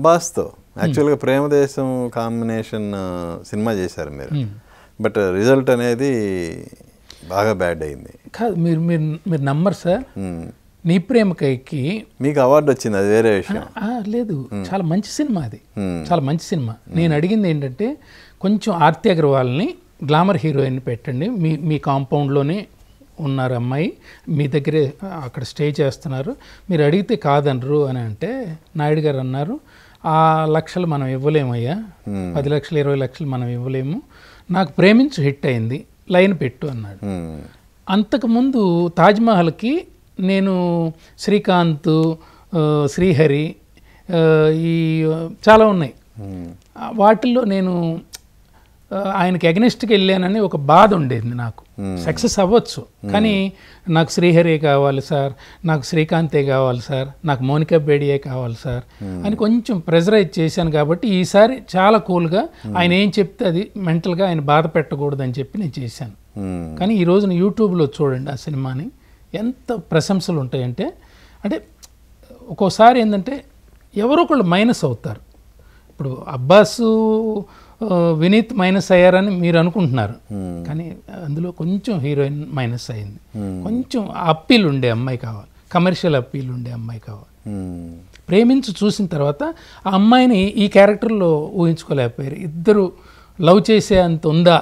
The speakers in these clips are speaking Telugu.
అబ్బాస్తో hmm. యాక్చువల్గా ప్రేమదేశం కాంబినేషన్ సినిమా చేశారు మీరు hmm. బట్ రిజల్ట్ అనేది బాగా బ్యాడ్ అయింది కాదు మీరు మీరు మీరు నమ్మరు సార్ hmm. నీ ప్రేమకైకి మీకు అవార్డు వచ్చింది అది వేరే విషయం లేదు చాలా మంచి సినిమా అది చాలా మంచి సినిమా నేను అడిగింది ఏంటంటే కొంచెం ఆర్తి అగర్వాల్ని గ్లామర్ హీరోయిన్ పెట్టండి మీ మీ కాంపౌండ్లోనే ఉన్నారు అమ్మాయి మీ దగ్గరే అక్కడ స్టే చేస్తున్నారు మీరు అడిగితే కాదనరు అని అంటే నాయుడు గారు అన్నారు ఆ లక్షలు మనం ఇవ్వలేమయ్యా పది లక్షలు ఇరవై లక్షలు మనం ఇవ్వలేము నాకు ప్రేమించు హిట్ అయింది లైన్ పెట్టు అన్నాడు అంతకుముందు తాజ్మహల్కి నేను శ్రీకాంత్ శ్రీహరి ఈ చాలా ఉన్నాయి వాటిల్లో నేను ఆయనకి ఎగనిస్ట్కి వెళ్ళానని ఒక బాధ ఉండేది నాకు సక్సెస్ hmm. అవ్వచ్చు hmm. కానీ నాకు శ్రీహరి కావాలి సార్ నాకు శ్రీకాంతే కావాలి సార్ నాకు మోనికా బేడియే కావాలి సార్ hmm. అని కొంచెం ప్రెజరైజ్ చేశాను కాబట్టి ఈసారి చాలా కూల్గా ఆయన ఏం చెప్తే అది మెంటల్గా ఆయన బాధ పెట్టకూడదని చెప్పి నేను చేశాను కానీ ఈ రోజున యూట్యూబ్లో చూడండి ఆ సినిమాని ఎంత ప్రశంసలు ఉంటాయంటే అంటే ఒక్కోసారి ఏంటంటే ఎవరో ఒకళ్ళు మైనస్ అవుతారు ఇప్పుడు అబ్బాసు వినీత్ మైనస్ అయ్యారని మీరు అనుకుంటున్నారు hmm. కానీ అందులో కొంచెం హీరోయిన్ మైనస్ అయింది hmm. కొంచెం అప్పీల్ ఉండే అమ్మాయి కావాలి కమర్షియల్ అప్పీల్ ఉండే అమ్మాయి కావాలి hmm. ప్రేమించి చూసిన తర్వాత ఆ అమ్మాయిని ఈ క్యారెక్టర్లో ఊహించుకోలేకపోయారు ఇద్దరు లవ్ చేసే అంత ఉందా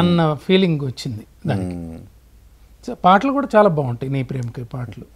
అన్న ఫీలింగ్ వచ్చింది దానికి పాటలు కూడా చాలా బాగుంటాయి నీ ప్రేమకి పాటలు